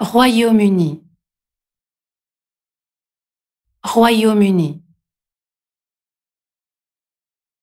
Royaume-Uni Royaume-Uni